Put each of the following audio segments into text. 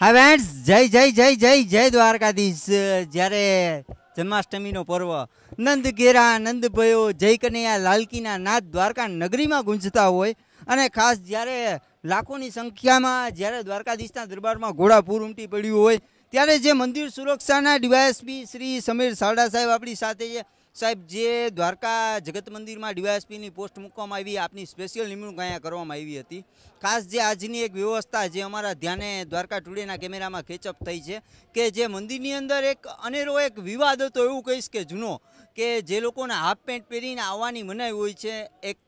હા ફ્રેન્ડ્સ જય જય જય જય જય દ્વારકાધીશ જ્યારે જન્માષ્ટમીનો પર્વ નંદ ઘેરા નંદ ભયો જય કનૈયા લાલકીના નાદ દ્વારકા નગરીમાં ગુંજતા હોય અને ખાસ જ્યારે લાખોની સંખ્યામાં જ્યારે દ્વારકાધીશના દરબારમાં ઘોડાપૂર ઉમટી પડ્યું હોય ત્યારે જે મંદિર સુરક્ષાના ડીવાયએસપી શ્રી સમીર સાવડા સાહેબ આપણી સાથે છે સાહેબ જે દ્વારકા જગત મંદિરમાં ડીવાયએસપીની પોસ્ટ મૂકવામાં આવી આપની સ્પેશિયલ નિમણૂક અહીંયા કરવામાં આવી હતી ખાસ જે આજની એક વ્યવસ્થા જે અમારા ધ્યાને દ્વારકા ટુડેના કેમેરામાં કેચઅપ થઈ છે કે જે મંદિરની અંદર એક અનેરો એક વિવાદ હતો એવું કહીશ કે જૂનો કે જે લોકોને હાફ પેન્ટ પહેરીને આવવાની મનાઈ હોય છે એક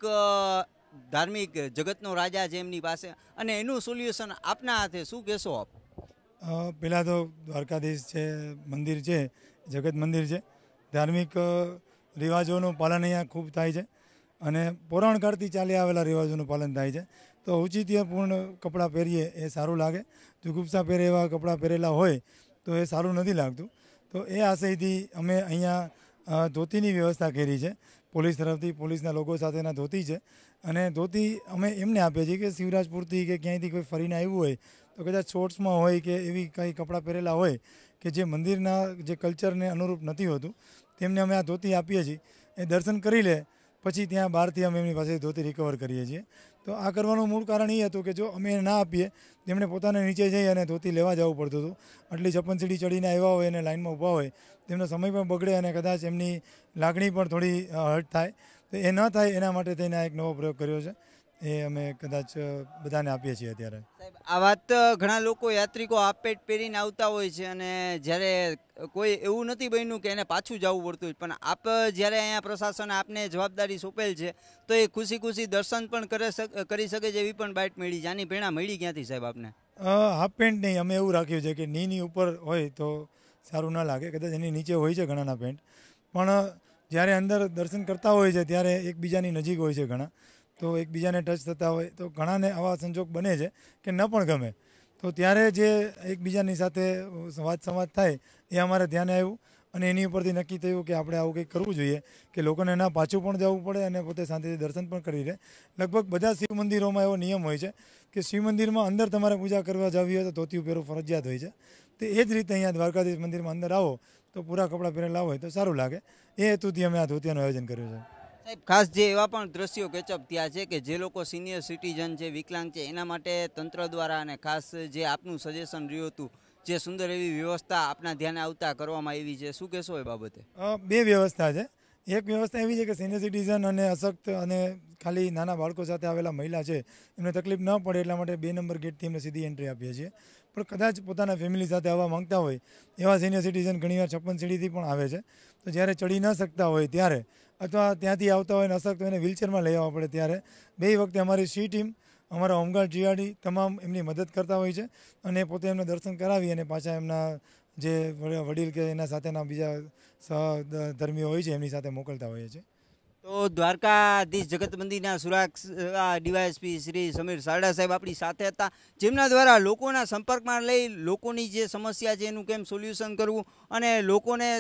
ધાર્મિક જગતનો રાજા છે એમની પાસે અને એનું સોલ્યુશન આપના હાથે શું કહેશો આપ પહેલાં તો દ્વારકાધીશ છે મંદિર છે જગત મંદિર છે ધાર્મિક રિવાજોનું પાલન અહીંયા ખૂબ થાય છે અને પુરાણ કાળથી ચાલી આવેલા રિવાજોનું પાલન થાય છે તો ઔચિત્યપૂર્ણ કપડાં પહેરીએ એ સારું લાગે જુગુપ્સા પહેરે એવા કપડાં પહેરેલા હોય તો એ સારું નથી લાગતું તો એ આશયથી અમે અહીંયા ધોતીની વ્યવસ્થા કરી છે પોલીસ તરફથી પોલીસના લોકો સાથેના ધોતી છે અને ધોતી અમે એમને આપીએ છીએ કે શિવરાજપુરથી કે ક્યાંયથી કોઈ ફરીને આવ્યું હોય તો કદાચ શોર્ટ્સમાં હોય કે એવી કંઈ કપડાં પહેરેલા હોય કે જે મંદિરના જે કલ્ચરને અનુરૂપ નથી હોતું તેમને અમે આ ધોતી આપીએ છીએ એ દર્શન કરી લે પછી ત્યાં બહારથી અમે એમની પાસે ધોતી રિકવર કરીએ છીએ તો આ કરવાનું મૂળ કારણ એ હતું કે જો અમે ના આપીએ તેમણે પોતાને નીચે જઈ અને ધોતી લેવા જવું પડતું હતું આટલી છપ્પન સીડી ચડીને આવ્યા હોય અને લાઇનમાં ઊભા હોય તેમનો સમય પણ બગડે અને કદાચ એમની લાગણી પણ થોડી હર્ટ થાય તો એ ન થાય એના માટે થઈને આ એક નવો પ્રયોગ કર્યો છે એ અમે કદાચ બધાને આપીએ છીએ અત્યારે આ વાત ઘણા લોકો યાત્રિકો આપેટ પહેરીને આવતા હોય છે અને જ્યારે કોઈ એવું નથી બન્યું કે એને પાછું જવું પડતું પણ આપ જ્યારે અહીંયા પ્રશાસન આપને જવાબદારી સોંપેલ છે તો એ ખુશી ખુશી દર્શન પણ કરી શકે છે એવી પણ બાઇટ મળી જાની પ્રેરણા મળી ક્યાંથી સાહેબ આપને હાફ પેન્ટ નહીં અમે એવું રાખ્યું છે કે નીની ઉપર હોય તો સારું ના લાગે કદાચ એની નીચે હોય છે ઘણાના પેન્ટ પણ જ્યારે અંદર દર્શન કરતા હોય છે ત્યારે એકબીજાની નજીક હોય છે ઘણા તો એકબીજાને ટચ થતા હોય તો ઘણાને આવા સંજોગ બને છે કે ન પણ ગમે તો ત્યારે જે એકબીજાની સાથે વાત સંવાદ થાય એ અમારે ધ્યાને આવ્યું અને એની ઉપરથી નક્કી થયું કે આપણે આવું કંઈક કરવું જોઈએ કે લોકોને ના પાછું પણ જવું પડે અને પોતે શાંતિથી દર્શન પણ કરી રહે લગભગ બધા શિવ મંદિરોમાં એવો નિયમ હોય છે કે શિવ મંદિરમાં અંદર તમારે પૂજા કરવા જવી હોય તો ધોતી પહેરવું ફરજિયાત હોય છે તે એ જ રીતે અહીંયા દ્વારકાધીશ મંદિરમાં અંદર આવો તો પૂરા કપડાં પહેરેલા હોય તો સારું લાગે એ હેતુથી અમે આ ધોતિયાનું આયોજન કર્યું છે સાહેબ ખાસ જે એવા પણ દ્રશ્યો કેચઅપ થયા છે કે જે લોકો સિનિયર સિટીઝન છે વિકલાંગ છે એના માટે તંત્ર દ્વારા અને ખાસ જે આપનું સજેશન રહ્યું હતું જે સુંદર એવી વ્યવસ્થા આપના ધ્યાને આવતા કરવામાં આવી છે શું કહેશો એ બાબતે બે વ્યવસ્થા છે એક વ્યવસ્થા એવી છે કે સિનિયર સિટીઝન અને અશક્ત અને ખાલી નાના બાળકો સાથે આવેલા મહિલા છે એમને તકલીફ ન પડે એટલા માટે બે નંબર ગેટથી અમે સીધી એન્ટ્રી આપીએ છીએ પણ કદાચ પોતાના ફેમિલી સાથે આવવા માંગતા હોય એવા સિનિયર સિટીઝન ઘણીવાર છપ્પન સીડીથી પણ આવે છે તો જ્યારે ચડી ન શકતા હોય ત્યારે અથવા ત્યાંથી આવતા હોય અશક્ત હોય એને વ્હીલચેરમાં લઈ આવવા પડે ત્યારે બે વખતે અમારી સી ટીમ અમારા હોમગાર્ડ જીઆરડી તમામ એમની મદદ કરતા હોય છે અને પોતે એમને દર્શન કરાવી અને પાછા એમના જે વડીલ કે એના સાથેના બીજા સહધર્મીઓ હોય છે એમની સાથે મોકલતા હોઈએ છીએ તો દ્વારકાધીશ જગત મંદિરના સુરક્ષા ડીવાયએસપી શ્રી સમીર સારડા સાહેબ આપણી સાથે હતા જેમના દ્વારા લોકોના સંપર્કમાં લઈ લોકોની જે સમસ્યા છે એનું કેમ સોલ્યુશન કરવું અને લોકોને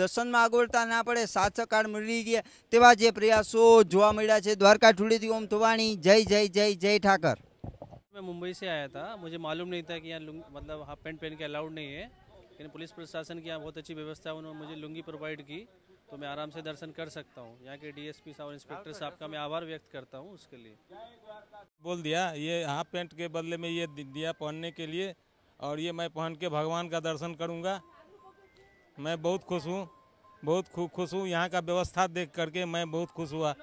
દર્શનમાં આગળતા ના પડે સાત સકાળ મળી ગયા તેવા જે પ્રયાસો જોવા મળ્યા છે દ્વારકા ટુડેથી ઓમ ધોવાણી જય જય જય જય ઠાકર મેં મુંબઈ से आया था मुझे मालूम नहीं કે कि यहाँ मतलब हाफ पैंट पहन के अलाउड नहीं है लेकिन पुलिस प्रशासन की यहाँ बहुत अच्छी व्यवस्था उन्होंने मुझे लुंगी तो मैं आराम से दर्शन कर सकता हूँ यहाँ के डीएसपी साहब इंस्पेक्टर साहब का मैं आभार व्यक्त करता हूँ उसके लिए बोल दिया ये हाफ पेंट के बदले में ये दिया पहनने के लिए और ये मैं पहन के भगवान का दर्शन करूँगा मैं बहुत खुश हूँ बहुत खुश हूँ यहाँ का व्यवस्था देख करके मैं बहुत खुश हुआ